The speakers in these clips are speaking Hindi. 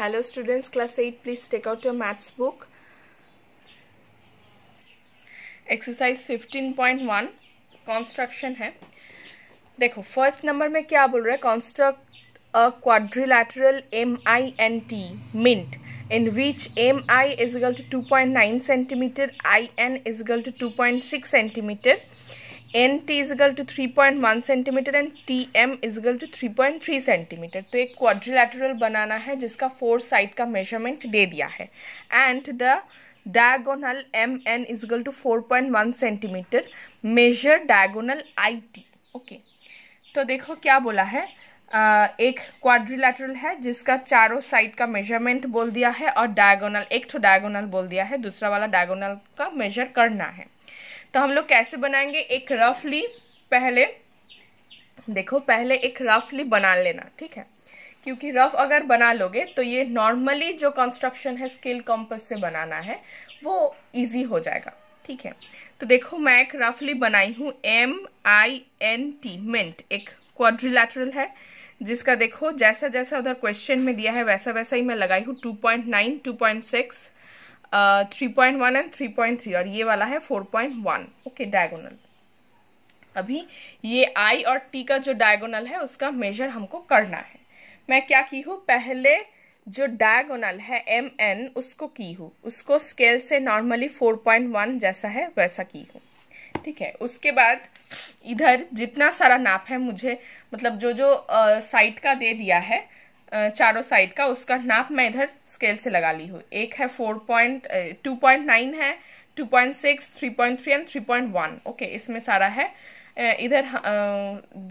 hello students class eight please take out your maths book exercise one construction है देखो फर्स्ट नंबर में क्या बोल रहा है construct a quadrilateral M I N T mint in which M I is equal to two point nine centimetre I N is equal to two point six centimetre N T is equal to three point one centimetre and T M is equal to three point three centimetre तो एक क्वाड्रिलेटरल बनाना है जिसका फोर साइड का मेजरमेंट दे दिया है and the diagonal M N is equal to four point one centimetre measure diagonal I T okay तो देखो क्या बोला है Uh, एक क्वाड्रिलेटरल है जिसका चारों साइड का मेजरमेंट बोल दिया है और डायगोनल एक तो डायगोनल बोल दिया है दूसरा वाला डायगोनल का मेजर करना है तो हम लोग कैसे बनाएंगे एक रफली पहले देखो पहले एक रफली बना लेना ठीक है क्योंकि रफ अगर बना लोगे तो ये नॉर्मली जो कंस्ट्रक्शन है स्केल कॉम्पस से बनाना है वो इजी हो जाएगा ठीक है तो देखो मैं एक रफली बनाई हूँ M I N T mint एक क्वाड्रिलेटरल है जिसका देखो जैसा जैसा उधर क्वेश्चन में दिया है वैसा वैसा ही मैं लगाई हूँ point six three point one and three point three और ये वाला है four point one okay diagonal अभी ये आई और टी का जो डायगोनल है उसका मेजर हमको करना है मैं क्या की हूँ पहले जो डायगोनल है एम एन उसको की हूँ उसको स्केल से नॉर्मली फोर पॉइंट वन जैसा है वैसा की हूँ ठीक है उसके बाद इधर जितना सारा नाप है मुझे मतलब जो जो साइट का दे दिया है चारों साइड का उसका नाप मैं इधर स्केल से लगा ली हूँ एक है four point two point nine है two point six three point three and three point one okay इसमें सारा है इधर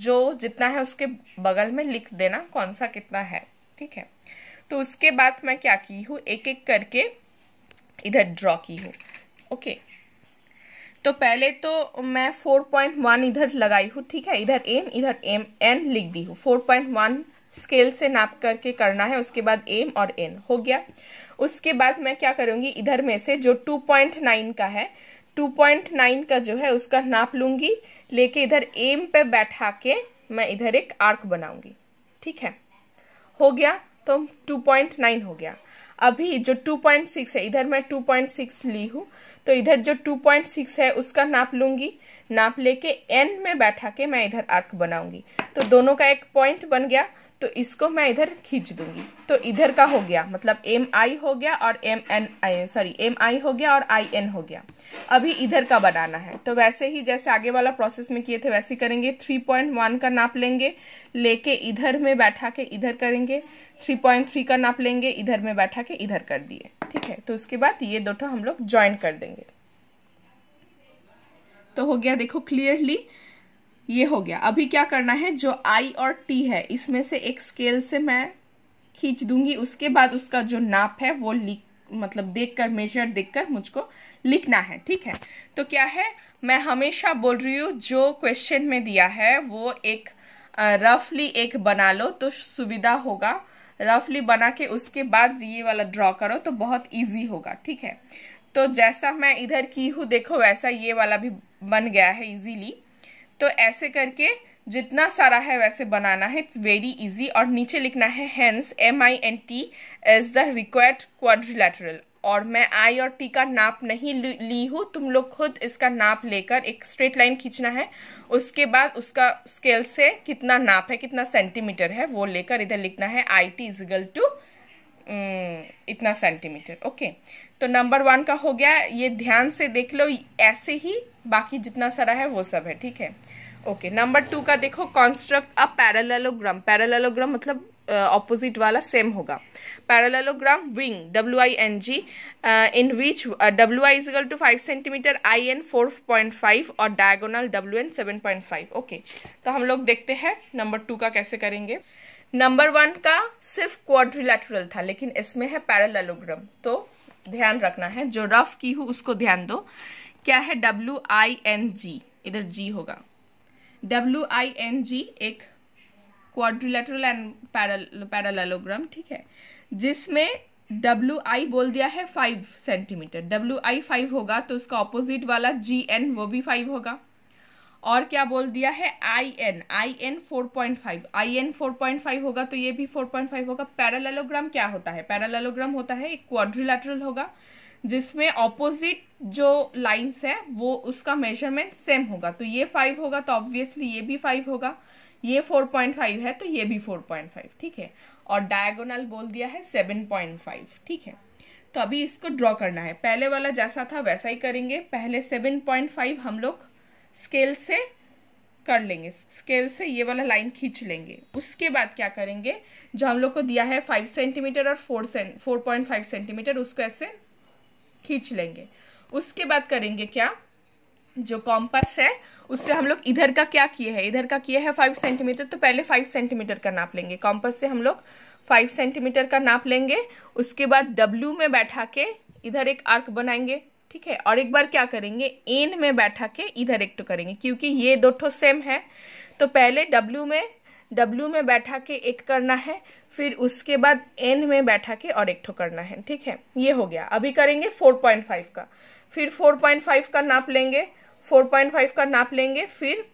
जो जितना है उसके बगल में लिख देना कौन सा कितना है ठीक है तो उसके बाद मैं क्या की हूँ एक एक करके इधर ड्रॉ की हूँ ओके तो पहले तो मैं फोर पॉइंट वन इधर लगाई हूँ ठीक है इधर एम इधर एम एन लिख दी हूँ फोर पॉइंट वन स्केल से नाप करके करना है उसके बाद एम और एन हो गया उसके बाद मैं क्या करूंगी इधर में से जो 2.9 का है 2.9 का जो है उसका नाप लूंगी लेके इधर एम पे बैठा के मैं इधर एक आर्क बनाऊंगी ठीक है हो गया तो 2.9 हो गया अभी जो 2.6 है इधर मैं 2.6 ली हूं तो इधर जो 2.6 है उसका नाप लूंगी नाप लेके एन में बैठा के मैं इधर आर्क बनाऊंगी तो दोनों का एक पॉइंट बन गया तो इसको मैं इधर खींच दूंगी तो इधर का हो गया मतलब एम आई हो गया और M N I sorry M I हो गया और आई एन हो गया अभी इधर का बनाना है तो वैसे ही जैसे आगे वाला प्रोसेस में किए थे वैसे करेंगे थ्री पॉइंट वन का नाप लेंगे लेके इधर में बैठा के इधर करेंगे थ्री पॉइंट थ्री का नाप लेंगे इधर में बैठा के इधर कर दिए ठीक है तो उसके बाद ये दोनों हम लोग ज्वाइन कर देंगे तो हो गया देखो क्लियरली ये हो गया अभी क्या करना है जो आई और टी है इसमें से एक स्केल से मैं खींच दूंगी उसके बाद उसका जो नाप है वो लिख मतलब देखकर मेजर देखकर मुझको लिखना है ठीक है तो क्या है मैं हमेशा बोल रही हूँ जो क्वेश्चन में दिया है वो एक रफली एक बना लो तो सुविधा होगा रफली बना के उसके बाद ये वाला ड्रॉ करो तो बहुत इजी होगा ठीक है तो जैसा मैं इधर की हूँ देखो वैसा ये वाला भी बन गया है इजीली तो ऐसे करके जितना सारा है वैसे बनाना है इट्स वेरी इजी और नीचे लिखना है hence M I N T as the required quadrilateral और मैं आई और टी का नाप नहीं ली हूं तुम लोग खुद इसका नाप लेकर एक स्ट्रेट लाइन खींचना है उसके बाद उसका स्केल से कितना नाप है कितना सेंटीमीटर है वो लेकर इधर लिखना है आई टी इजिकल टू इतना सेंटीमीटर ओके तो नंबर वन का हो गया ये ध्यान से देख लो ऐसे ही बाकी जितना सारा है वो सब है ठीक है ओके नंबर टू का देखो कॉन्स्ट्रक्ट अ पैरेललोग्राम पैरेललोग्राम मतलब ऑपोजिट uh, वाला सेम होगा parallelogram wing W I N G in which W I is equal to five centimetre I N four point five और diagonal W N seven point five okay तो हम लोग देखते हैं नंबर टू का कैसे करेंगे नंबर वन का सिर्फ क्वाड्रिलेटरल था लेकिन इसमें है पैरेललोग्राम तो ध्यान रखना है जो रफ की हूं उसको ध्यान दो क्या है डब्ल्यू आई एन जी इधर जी होगा डब्ल्यू आई एन जी एक क्वाड्रिलेटरल एंड पैरालेलोग्राम ठीक है जिसमें डब्ल्यू आई बोल दिया है five centimetre W I five होगा तो उसका ऑपोजिट वाला जी एन वो भी फाइव होगा और क्या बोल दिया है I N I N four point five I N four point five होगा तो ये भी फोर पॉइंट फाइव होगा पैरालेलोग्राम क्या होता है पैरालेलोग्राम होता है एक क्वाड्रिलेटरल होगा जिसमें ऑपोजिट जो लाइंस है वो उसका मेजरमेंट सेम होगा तो ये फाइव होगा तो ऑब्वियसली ये भी फाइव होगा ये फोर पॉइंट फाइव है तो ये भी फोर पॉइंट फाइव ठीक है और डायगोनल बोल दिया है सेवन पॉइंट फाइव ठीक है तो अभी इसको ड्रॉ करना है पहले वाला जैसा था वैसा ही करेंगे पहले सेवन पॉइंट फाइव हम लोग स्केल से कर लेंगे स्केल से ये वाला लाइन खींच लेंगे उसके बाद क्या करेंगे जो हम लोग को दिया है फाइव सेंटीमीटर और four cent four point five centimetre उसको ऐसे खींच लेंगे उसके बाद करेंगे क्या जो कॉम्पस है उससे हम लोग इधर का क्या किए है इधर का किया है फाइव सेंटीमीटर तो पहले फाइव सेंटीमीटर का नाप लेंगे कॉम्पस से हम लोग फाइव सेंटीमीटर का नाप लेंगे उसके बाद डब्ल्यू में बैठा के इधर एक आर्क बनाएंगे ठीक है और एक बार क्या करेंगे एन में बैठा के इधर एक तो करेंगे क्योंकि ये दो ठो सेम है तो पहले डब्ल्यू में डब्ल्यू में बैठा के एक करना है फिर उसके बाद एन में बैठा के और एक ठो करना है ठीक है ये हो गया अभी करेंगे 4.5 का फिर 4.5 का नाप लेंगे 4.5 का नाप लेंगे फिर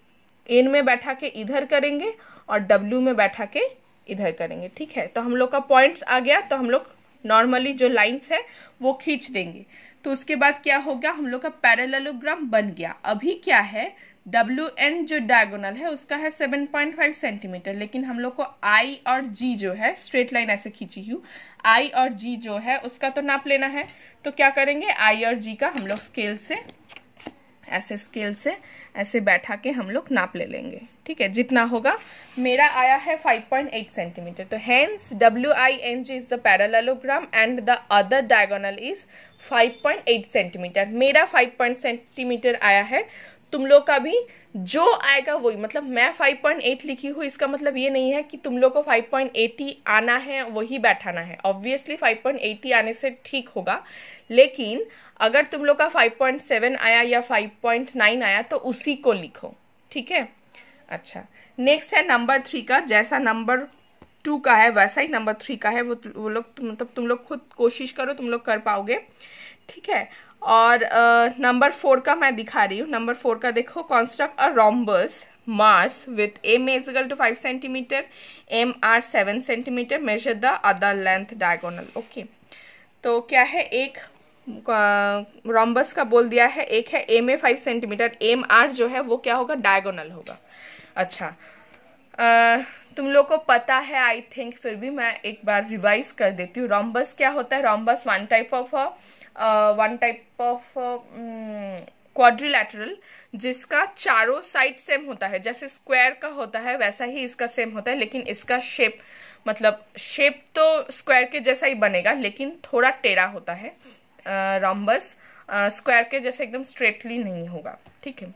एन में बैठा के इधर करेंगे और डब्ल्यू में बैठा के इधर करेंगे ठीक है तो हम लोग का पॉइंट्स आ गया तो हम लोग नॉर्मली जो लाइन्स है वो खींच देंगे तो उसके बाद क्या होगा हम लोग का पैरेललोग्राम बन गया अभी क्या है डब्ल्यू एन जो डायगोनल है उसका है 7.5 सेंटीमीटर लेकिन हम लोग को आई और जी जो है स्ट्रेट लाइन ऐसे खींची हूँ आई और जी जो है उसका तो नाप लेना है तो क्या करेंगे आई और जी का हम लोग स्केल से ऐसे स्केल से ऐसे बैठा के हम लोग नाप ले लेंगे ठीक है जितना होगा मेरा आया है 5.8 सेंटीमीटर तो hence W I N G is the parallelogram and the other diagonal is 5.8 centimetre मेरा 5 पॉइंट सेंटीमीटर आया है तुम लोग का भी जो आएगा वही मतलब मैं 5.8 लिखी हूँ इसका मतलब ये नहीं है कि तुम लोग को 5.80 आना है वही बैठाना है ऑब्वियसली 5.80 आने से ठीक होगा लेकिन अगर तुम लोग का 5.7 आया या 5.9 आया तो उसी को लिखो ठीक है अच्छा नेक्स्ट है नंबर थ्री का जैसा नंबर टू का है वैसा ही नंबर थ्री का है वो वो लोग मतलब तुम, लोग खुद कोशिश करो तुम लोग कर पाओगे ठीक है और नंबर फोर का मैं दिखा रही हूँ नंबर फोर का देखो construct a rhombus mars with M is equal to five centimetre M R seven centimetre measure the other length diagonal okay तो क्या है एक रॉम्बस का बोल दिया है एक है M A five centimetre M R जो है वो क्या होगा डायगोनल होगा अच्छा तुम लोग को पता है आई थिंक फिर भी मैं एक बार रिवाइज कर देती हूँ रॉम्बस क्या होता है rhombus one type of one type of quadrilateral जिसका चारों साइड सेम होता है जैसे स्क्वायर का होता है वैसा ही इसका सेम होता है लेकिन इसका शेप मतलब शेप तो स्क्वायर के जैसा ही बनेगा लेकिन थोड़ा टेढ़ा होता है रॉम्बस uh, स्क्वायर uh, के जैसे एकदम स्ट्रेटली नहीं होगा ठीक है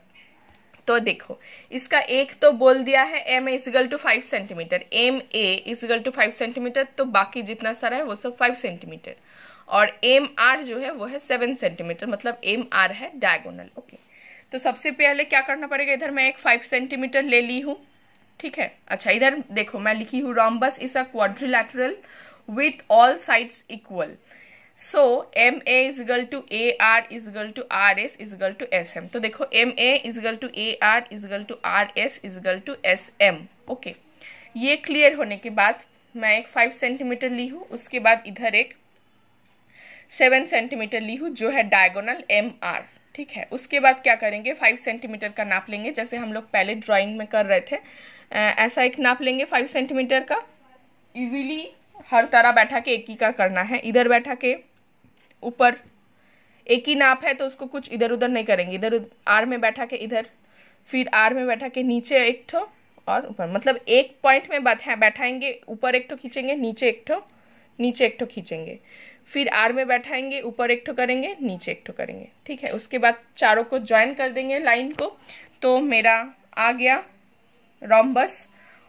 तो देखो इसका एक तो बोल दिया है M A is equal to five centimetre M A is equal to five centimetre तो बाकी जितना सारा है वो सब फाइव सेंटीमीटर और एम आर जो है वो है सेवन सेंटीमीटर मतलब एम आर है डायगोनल ओके तो सबसे पहले क्या करना पड़ेगा इधर मैं एक फाइव सेंटीमीटर ले ली हूँ ठीक है अच्छा इधर देखो मैं लिखी हूँ rhombus is a quadrilateral with all sides equal so M A is equal to A R is is equal to R S is equal to S M तो देखो M A is equal to A R is is equal to R S is equal to S M okay ये क्लियर होने के बाद मैं एक फाइव सेंटीमीटर ली हूँ उसके बाद इधर एक सेवन सेंटीमीटर ली हूँ जो है डायगोनल एम आर ठीक है उसके बाद क्या करेंगे फाइव सेंटीमीटर का नाप लेंगे जैसे हम लोग पहले ड्राइंग में कर रहे थे ऐसा एक नाप लेंगे फाइव सेंटीमीटर का इजीली हर तरह बैठा के एक ही का करना है इधर बैठा के ऊपर एक ही नाप है तो उसको कुछ इधर उधर नहीं करेंगे इधर आर में बैठा के इधर फिर आर में बैठा के नीचे एक ठो और ऊपर मतलब एक पॉइंट में हाँ, बैठाएंगे ऊपर एक ठो खींचेंगे नीचे एक ठो नीचे एक ठो खींचेंगे फिर आर में बैठाएंगे ऊपर एक ठो करेंगे नीचे एक ठो करेंगे ठीक है उसके बाद चारों को ज्वाइन कर देंगे लाइन को तो मेरा आ गया रॉम्बस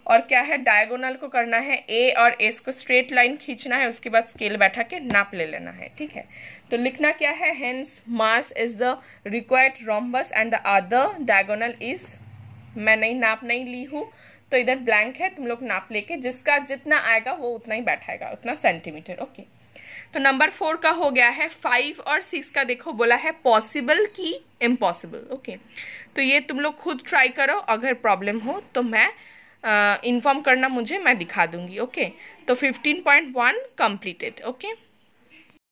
और क्या है डायगोनल को करना है ए और एस को स्ट्रेट लाइन खींचना है उसके बाद स्केल बैठा के नाप ले लेना है ठीक है तो लिखना क्या है hence mars is the required rhombus and the other diagonal is मैं नहीं नाप नहीं ली हूँ तो इधर ब्लैंक है तुम लोग नाप लेके जिसका जितना आएगा वो उतना ही बैठाएगा उतना सेंटीमीटर ओके तो नंबर फोर का हो गया है फाइव और सिक्स का देखो बोला है पॉसिबल की इम्पॉसिबल ओके तो ये तुम लोग खुद ट्राई करो अगर प्रॉब्लम हो तो मैं इन्फॉर्म करना मुझे मैं दिखा दूंगी ओके तो fifteen point one completed okay